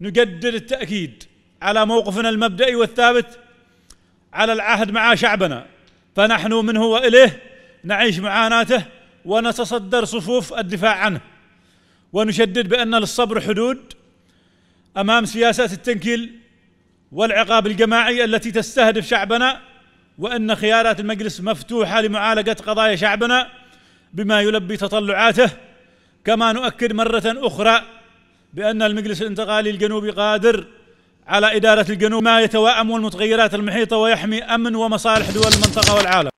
نجدد التاكيد على موقفنا المبدئي والثابت على العهد مع شعبنا فنحن منه واليه نعيش معاناته ونتصدر صفوف الدفاع عنه ونشدد بان للصبر حدود امام سياسات التنكيل والعقاب الجماعي التي تستهدف شعبنا وان خيارات المجلس مفتوحه لمعالجه قضايا شعبنا بما يلبي تطلعاته كما نؤكد مره اخرى بأن المجلس الانتقالي الجنوبي قادر على إدارة الجنوب ما يتوائم والمتغيرات المحيطة ويحمي أمن ومصالح دول المنطقة والعالم